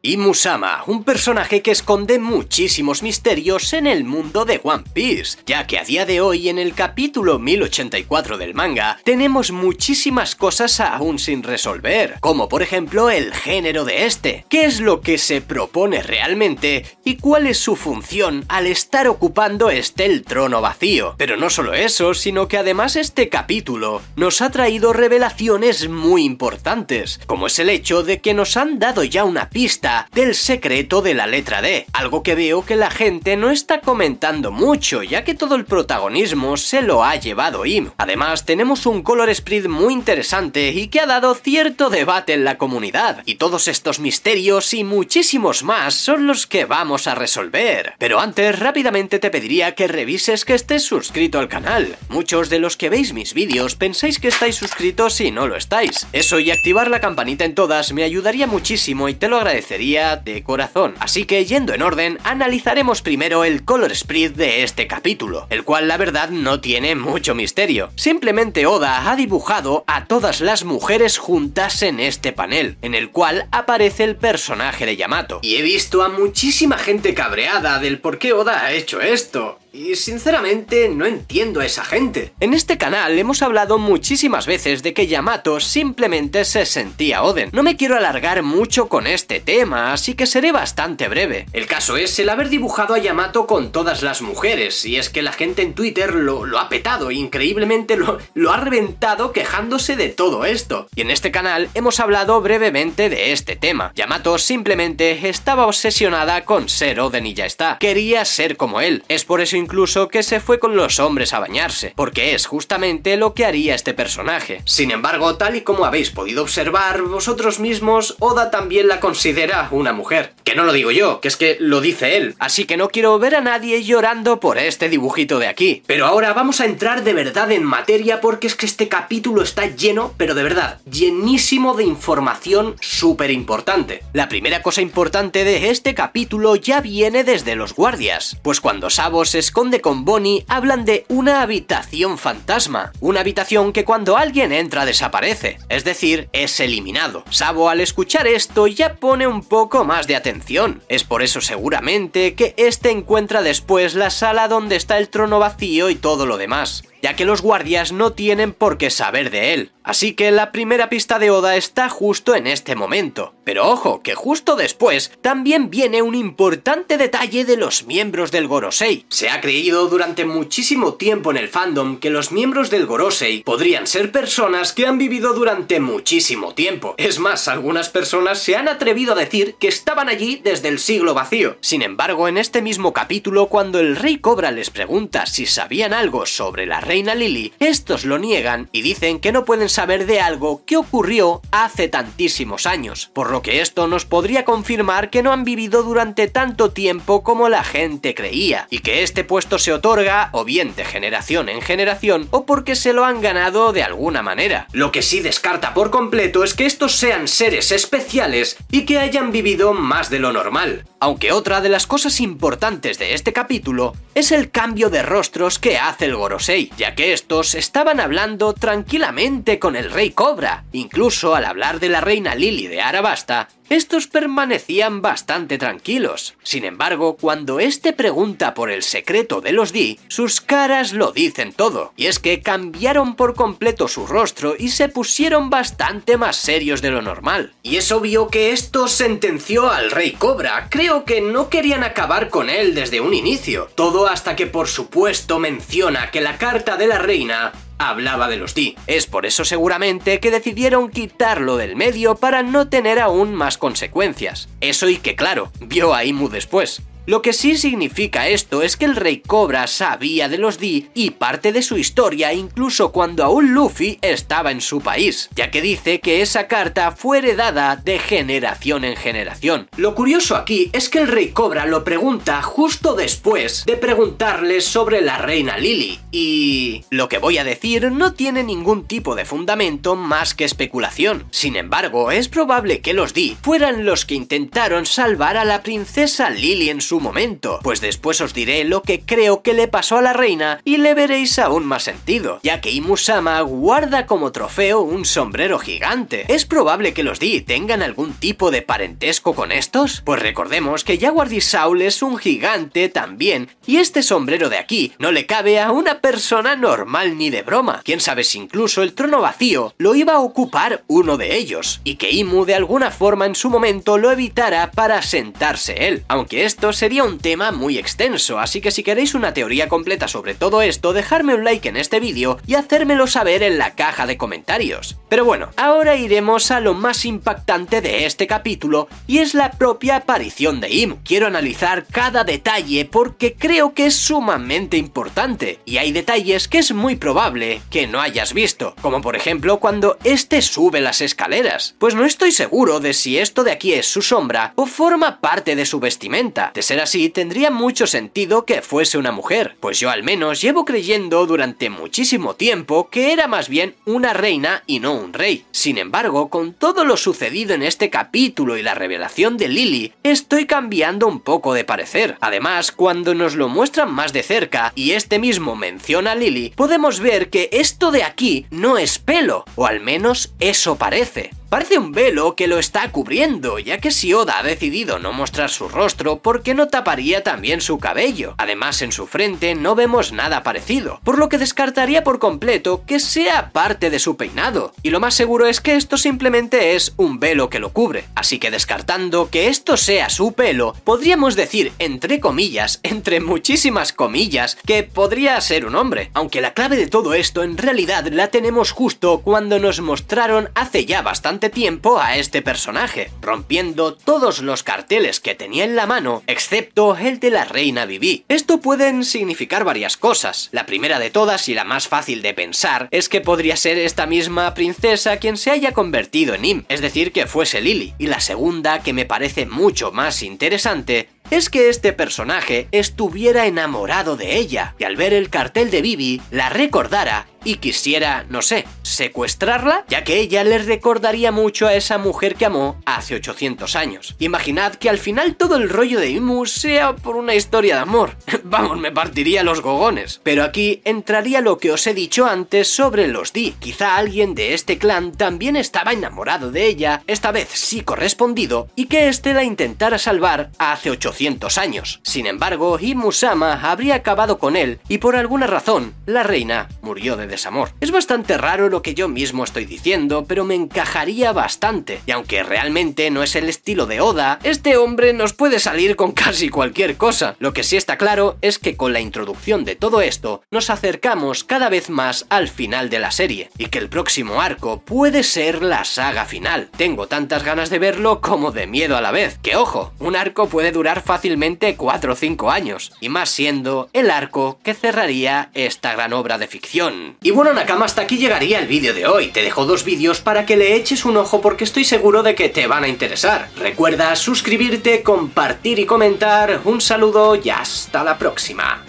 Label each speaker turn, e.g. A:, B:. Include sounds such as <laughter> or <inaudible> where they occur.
A: Y Musama, un personaje que esconde muchísimos misterios en el mundo de One Piece, ya que a día de hoy en el capítulo 1084 del manga tenemos muchísimas cosas aún sin resolver, como por ejemplo el género de este, qué es lo que se propone realmente y cuál es su función al estar ocupando este el trono vacío. Pero no solo eso, sino que además este capítulo nos ha traído revelaciones muy importantes, como es el hecho de que nos han dado ya una pista del secreto de la letra D, algo que veo que la gente no está comentando mucho ya que todo el protagonismo se lo ha llevado Im. Además tenemos un color spread muy interesante y que ha dado cierto debate en la comunidad, y todos estos misterios y muchísimos más son los que vamos a resolver. Pero antes rápidamente te pediría que revises que estés suscrito al canal. Muchos de los que veis mis vídeos pensáis que estáis suscritos y no lo estáis. Eso y activar la campanita en todas me ayudaría muchísimo y te lo agradecería día de corazón. Así que yendo en orden, analizaremos primero el color spread de este capítulo, el cual la verdad no tiene mucho misterio. Simplemente Oda ha dibujado a todas las mujeres juntas en este panel, en el cual aparece el personaje de Yamato. Y he visto a muchísima gente cabreada del por qué Oda ha hecho esto. Y sinceramente no entiendo a esa gente. En este canal hemos hablado muchísimas veces de que Yamato simplemente se sentía Oden. No me quiero alargar mucho con este tema, así que seré bastante breve. El caso es el haber dibujado a Yamato con todas las mujeres, y es que la gente en Twitter lo, lo ha petado, increíblemente lo, lo ha reventado quejándose de todo esto. Y en este canal hemos hablado brevemente de este tema. Yamato simplemente estaba obsesionada con ser Oden y ya está. Quería ser como él. Es por eso incluso que se fue con los hombres a bañarse, porque es justamente lo que haría este personaje. Sin embargo, tal y como habéis podido observar vosotros mismos, Oda también la considera una mujer. Que no lo digo yo, que es que lo dice él. Así que no quiero ver a nadie llorando por este dibujito de aquí. Pero ahora vamos a entrar de verdad en materia porque es que este capítulo está lleno, pero de verdad, llenísimo de información súper importante. La primera cosa importante de este capítulo ya viene desde los guardias, pues cuando Sabo se esconde con Bonnie hablan de una habitación fantasma, una habitación que cuando alguien entra desaparece, es decir, es eliminado. Sabo al escuchar esto ya pone un poco más de atención, es por eso seguramente que este encuentra después la sala donde está el trono vacío y todo lo demás, ya que los guardias no tienen por qué saber de él. Así que la primera pista de Oda está justo en este momento. Pero ojo, que justo después también viene un importante detalle de los miembros del Gorosei. Se ha creído durante muchísimo tiempo en el fandom que los miembros del Gorosei podrían ser personas que han vivido durante muchísimo tiempo. Es más, algunas personas se han atrevido a decir que estaban allí desde el siglo vacío. Sin embargo, en este mismo capítulo, cuando el rey Cobra les pregunta si sabían algo sobre la reina Lily, estos lo niegan y dicen que no pueden saber de algo que ocurrió hace tantísimos años, por lo que esto nos podría confirmar que no han vivido durante tanto tiempo como la gente creía, y que este puesto se otorga o bien de generación en generación o porque se lo han ganado de alguna manera. Lo que sí descarta por completo es que estos sean seres especiales y que hayan vivido más de lo normal. Aunque otra de las cosas importantes de este capítulo es el cambio de rostros que hace el Gorosei, ya que estos estaban hablando tranquilamente con el rey Cobra. Incluso al hablar de la reina Lily de Arabasta, estos permanecían bastante tranquilos. Sin embargo, cuando este pregunta por el secreto de los Di, sus caras lo dicen todo. Y es que cambiaron por completo su rostro y se pusieron bastante más serios de lo normal. Y es obvio que esto sentenció al Rey Cobra. Creo que no querían acabar con él desde un inicio. Todo hasta que por supuesto menciona que la carta de la reina hablaba de los Ti. Es por eso seguramente que decidieron quitarlo del medio para no tener aún más consecuencias. Eso y que claro, vio a Imu después. Lo que sí significa esto es que el Rey Cobra sabía de los Di y parte de su historia incluso cuando aún Luffy estaba en su país, ya que dice que esa carta fue heredada de generación en generación. Lo curioso aquí es que el Rey Cobra lo pregunta justo después de preguntarle sobre la Reina Lily y... lo que voy a decir no tiene ningún tipo de fundamento más que especulación. Sin embargo, es probable que los Di fueran los que intentaron salvar a la princesa Lily en su momento, pues después os diré lo que creo que le pasó a la reina y le veréis aún más sentido, ya que Imu Sama guarda como trofeo un sombrero gigante. ¿Es probable que los Di tengan algún tipo de parentesco con estos? Pues recordemos que Jaguar Saul es un gigante también, y este sombrero de aquí no le cabe a una persona normal ni de broma. Quién sabe si incluso el trono vacío lo iba a ocupar uno de ellos, y que Imu de alguna forma en su momento lo evitara para sentarse él, aunque estos sería un tema muy extenso, así que si queréis una teoría completa sobre todo esto, dejadme un like en este vídeo y hacérmelo saber en la caja de comentarios. Pero bueno, ahora iremos a lo más impactante de este capítulo, y es la propia aparición de Im. Quiero analizar cada detalle porque creo que es sumamente importante, y hay detalles que es muy probable que no hayas visto, como por ejemplo cuando este sube las escaleras. Pues no estoy seguro de si esto de aquí es su sombra o forma parte de su vestimenta ser así, tendría mucho sentido que fuese una mujer, pues yo al menos llevo creyendo durante muchísimo tiempo que era más bien una reina y no un rey. Sin embargo, con todo lo sucedido en este capítulo y la revelación de Lily, estoy cambiando un poco de parecer. Además, cuando nos lo muestran más de cerca y este mismo menciona a Lily, podemos ver que esto de aquí no es pelo, o al menos eso parece. Parece un velo que lo está cubriendo, ya que si Oda ha decidido no mostrar su rostro, ¿por qué no taparía también su cabello? Además, en su frente no vemos nada parecido, por lo que descartaría por completo que sea parte de su peinado. Y lo más seguro es que esto simplemente es un velo que lo cubre. Así que descartando que esto sea su pelo, podríamos decir, entre comillas, <laughs> entre muchísimas comillas, que podría ser un hombre. Aunque la clave de todo esto en realidad la tenemos justo cuando nos mostraron hace ya bastante tiempo a este personaje, rompiendo todos los carteles que tenía en la mano, excepto el de la reina Vivi. Esto pueden significar varias cosas. La primera de todas y la más fácil de pensar es que podría ser esta misma princesa quien se haya convertido en Im, es decir, que fuese Lily. Y la segunda, que me parece mucho más interesante, es que este personaje estuviera enamorado de ella, y al ver el cartel de Bibi la recordara y quisiera, no sé, secuestrarla, ya que ella le recordaría mucho a esa mujer que amó hace 800 años. Imaginad que al final todo el rollo de Imu sea por una historia de amor. <laughs> Vamos, me partiría los gogones. Pero aquí entraría lo que os he dicho antes sobre los Di. Quizá alguien de este clan también estaba enamorado de ella, esta vez sí correspondido, y que este la intentara salvar hace 800 años. Sin embargo, Himusama habría acabado con él y por alguna razón, la reina murió de desamor. Es bastante raro lo que yo mismo estoy diciendo, pero me encajaría bastante, y aunque realmente no es el estilo de Oda, este hombre nos puede salir con <laughs> casi cualquier cosa. Lo que sí está claro es que con la introducción de todo esto, nos acercamos cada vez más al final de la serie, y que el próximo arco puede ser la saga final. Tengo tantas ganas de verlo como de miedo a la vez, que ojo, un arco puede durar fácilmente 4 o 5 años, y más siendo el arco que cerraría esta gran obra de ficción. Y bueno Nakama, hasta aquí llegaría el vídeo de hoy, te dejo dos vídeos para que le eches un ojo porque estoy seguro de que te van a interesar. Recuerda suscribirte, compartir y comentar, un saludo y hasta la próxima.